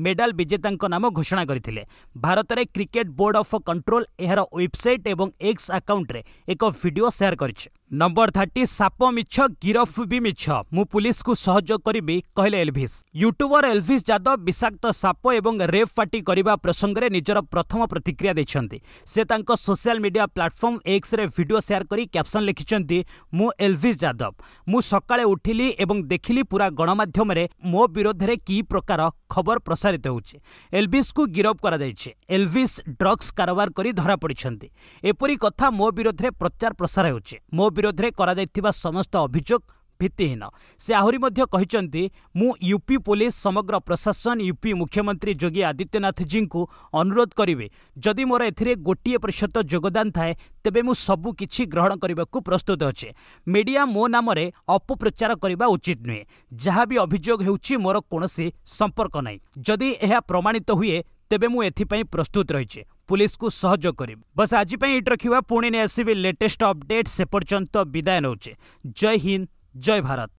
ମେଡାଲ ବିଜେତାଙ୍କ ନାମ ଘୋଷଣା କରିଥିଲେ ଭାରତରେ କ୍ରିକେଟ୍ ବୋର୍ଡ଼ ଅଫ୍ କଣ୍ଟ୍ରୋଲ୍ ଏହାର ୱେବ୍ସାଇଟ୍ ଏବଂ ଏକ୍ସ ଆକାଉଣ୍ଟରେ ଏକ ଭିଡ଼ିଓ ସେୟାର କରିଛି ନମ୍ବର ଥାର୍ଟି ସାପ ମିଛ ଗିରଫ ବି ମିଛ ମୁଁ ପୁଲିସକୁ ସହଯୋଗ କରିବି କହିଲେ ଏଲଭିସ୍ ୟୁଟ୍ୟୁବର ଏଲଭିସ୍ ଯାଦବ ବିଷାକ୍ତ ସାପ ଏବଂ ରେପ୍ ପାର୍ଟି କରିବା ପ୍ରସଙ୍ଗରେ ନିଜର ପ୍ରଥମ ପ୍ରତିକ୍ରିୟା ଦେଇଛନ୍ତି ସେ ତାଙ୍କ ସୋସିଆଲ ମିଡିଆ ପ୍ଲାଟଫର୍ମ ଏକ୍ସରେ ଭିଡିଓ ସେୟାର କରି କ୍ୟାପ୍ସନ୍ ଲେଖିଛନ୍ତି ମୁଁ ଏଲଭିସ୍ ଯାଦବ ମୁଁ ସକାଳେ ଉଠିଲି ଏବଂ ଦେଖିଲି ପୁରା ଗଣମାଧ୍ୟମରେ ମୋ ବିରୋଧରେ କି ପ୍ରକାର ଖବର ପ୍ରସାରିତ ହେଉଛି ଏଲଭିସ୍କୁ ଗିରଫ କରାଯାଇଛି ଏଲଭିସ୍ ଡ୍ରଗ୍ସ କାରବାର କରି ଧରାପଡ଼ିଛନ୍ତି ଏପରି କଥା ମୋ ବିରୋଧରେ ପ୍ରଚାର ପ୍ରସାର ହେଉଛି ମୋ ବିରୋଧରେ କରାଯାଇଥିବା ସମସ୍ତ ଅଭିଯୋଗ ଭିତ୍ତିହୀନ ସେ ଆହୁରି ମଧ୍ୟ କହିଛନ୍ତି ମୁଁ ୟୁପି ପୋଲିସ ସମଗ୍ର ପ୍ରଶାସନ ୟୁପି ମୁଖ୍ୟମନ୍ତ୍ରୀ ଯୋଗୀ ଆଦିତ୍ୟନାଥଜୀଙ୍କୁ ଅନୁରୋଧ କରିବି ଯଦି ମୋର ଏଥିରେ ଗୋଟିଏ ପ୍ରତିଶତ ଯୋଗଦାନ ଥାଏ ତେବେ ମୁଁ ସବୁକିଛି ଗ୍ରହଣ କରିବାକୁ ପ୍ରସ୍ତୁତ ଅଛି ମିଡ଼ିଆ ମୋ ନାମରେ ଅପପ୍ରଚାର କରିବା ଉଚିତ ନୁହେଁ ଯାହା ବି ଅଭିଯୋଗ ହେଉଛି ମୋର କୌଣସି ସମ୍ପର୍କ ନାହିଁ ଯଦି ଏହା ପ୍ରମାଣିତ ହୁଏ ତେବେ ମୁଁ ଏଥିପାଇଁ ପ୍ରସ୍ତୁତ ରହିଛି पुलिस को सहयोग कर बस आज इट रखा पुणे नहीं आसबी लेटेस्ट अपडेट से पर्यटन विदाय नौचे जय हिंद जय भारत